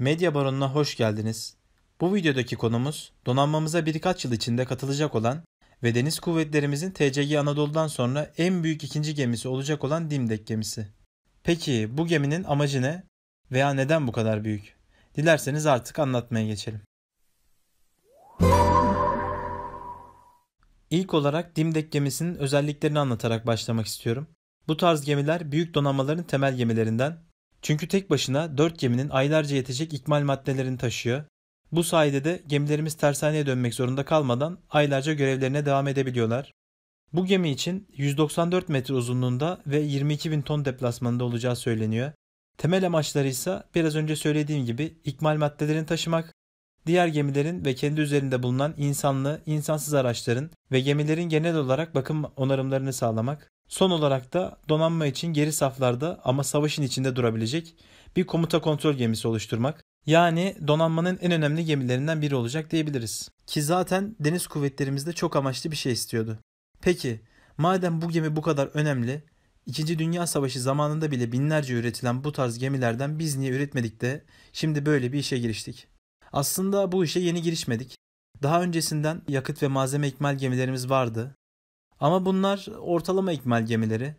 Medya Baronu'na hoş geldiniz. Bu videodaki konumuz donanmamıza birkaç yıl içinde katılacak olan ve deniz kuvvetlerimizin TCG Anadolu'dan sonra en büyük ikinci gemisi olacak olan Dimdek gemisi. Peki bu geminin amacı ne veya neden bu kadar büyük? Dilerseniz artık anlatmaya geçelim. İlk olarak Dimdek gemisinin özelliklerini anlatarak başlamak istiyorum. Bu tarz gemiler büyük donanmaların temel gemilerinden çünkü tek başına dört geminin aylarca yetecek ikmal maddelerini taşıyor. Bu sayede de gemilerimiz tersaneye dönmek zorunda kalmadan aylarca görevlerine devam edebiliyorlar. Bu gemi için 194 metre uzunluğunda ve 22 bin ton deplasmanında olacağı söyleniyor. Temel amaçları ise biraz önce söylediğim gibi ikmal maddelerini taşımak, diğer gemilerin ve kendi üzerinde bulunan insanlı, insansız araçların ve gemilerin genel olarak bakım onarımlarını sağlamak, Son olarak da donanma için geri saflarda ama savaşın içinde durabilecek bir komuta kontrol gemisi oluşturmak. Yani donanmanın en önemli gemilerinden biri olacak diyebiliriz. Ki zaten deniz kuvvetlerimizde çok amaçlı bir şey istiyordu. Peki madem bu gemi bu kadar önemli İkinci Dünya Savaşı zamanında bile binlerce üretilen bu tarz gemilerden biz niye üretmedik de şimdi böyle bir işe giriştik? Aslında bu işe yeni girişmedik. Daha öncesinden yakıt ve malzeme ikmal gemilerimiz vardı. Ama bunlar ortalama ikmal gemileri.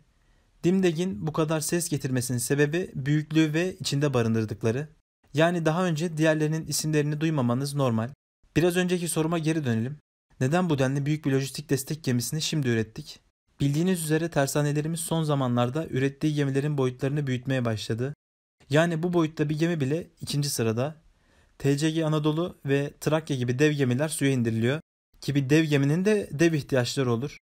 Dimdeg'in bu kadar ses getirmesinin sebebi büyüklüğü ve içinde barındırdıkları. Yani daha önce diğerlerinin isimlerini duymamanız normal. Biraz önceki soruma geri dönelim. Neden bu denli büyük bir lojistik destek gemisini şimdi ürettik? Bildiğiniz üzere tersanelerimiz son zamanlarda ürettiği gemilerin boyutlarını büyütmeye başladı. Yani bu boyutta bir gemi bile ikinci sırada. TCG Anadolu ve Trakya gibi dev gemiler suya indiriliyor. Ki bir dev geminin de dev ihtiyaçları olur.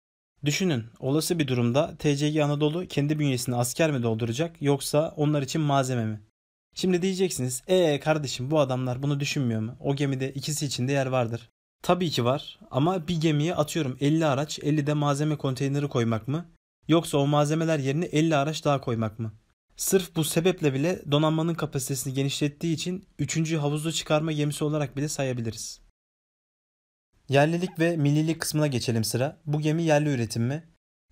Düşünün, olası bir durumda TCG Anadolu kendi bünyesini asker mi dolduracak yoksa onlar için malzeme mi? Şimdi diyeceksiniz, ee kardeşim bu adamlar bunu düşünmüyor mu? O gemide ikisi için de yer vardır. Tabii ki var ama bir gemiye atıyorum 50 araç 50 de malzeme konteyneri koymak mı? Yoksa o malzemeler yerine 50 araç daha koymak mı? Sırf bu sebeple bile donanmanın kapasitesini genişlettiği için 3. havuzlu çıkarma gemisi olarak bile sayabiliriz. Yerlilik ve millilik kısmına geçelim sıra. Bu gemi yerli üretim mi?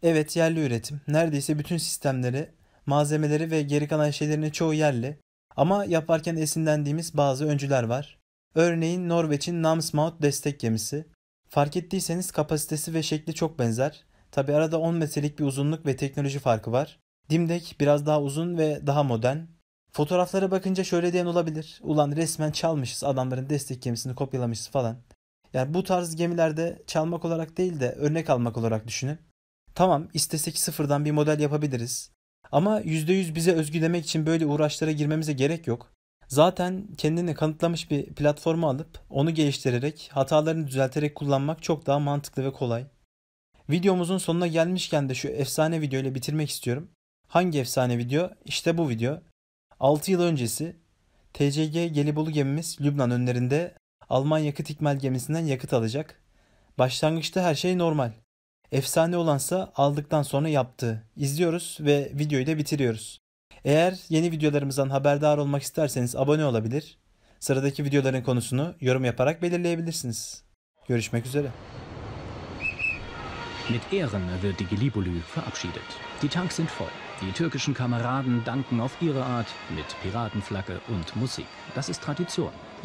Evet yerli üretim. Neredeyse bütün sistemleri, malzemeleri ve geri kalan şeylerin çoğu yerli. Ama yaparken esinlendiğimiz bazı öncüler var. Örneğin Norveç'in Namsmaut destek gemisi. Fark ettiyseniz kapasitesi ve şekli çok benzer. Tabi arada 10 metrelik bir uzunluk ve teknoloji farkı var. Dimdek biraz daha uzun ve daha modern. Fotoğraflara bakınca şöyle diyen olabilir. Ulan resmen çalmışız adamların destek gemisini kopyalamışız falan. Yani bu tarz gemilerde çalmak olarak değil de örnek almak olarak düşünün. Tamam istesek sıfırdan bir model yapabiliriz. Ama %100 bize özgü demek için böyle uğraşlara girmemize gerek yok. Zaten kendini kanıtlamış bir platformu alıp onu geliştirerek hatalarını düzelterek kullanmak çok daha mantıklı ve kolay. Videomuzun sonuna gelmişken de şu efsane video ile bitirmek istiyorum. Hangi efsane video? İşte bu video. 6 yıl öncesi TCG Gelibolu gemimiz Lübnan önlerinde Alman yakıt ikmal gemisinden yakıt alacak. Başlangıçta her şey normal. Efsane olansa aldıktan sonra yaptığı. İzliyoruz ve videoyu da bitiriyoruz. Eğer yeni videolarımızdan haberdar olmak isterseniz abone olabilir. Sıradaki videoların konusunu yorum yaparak belirleyebilirsiniz. Görüşmek üzere. Mit Ehren wird die Gelibulü verabschiedet. Die Tanks sind voll. Die türkischen Kameraden danken auf ihre Art mit Piratenflagge und Musik. Das ist Tradition.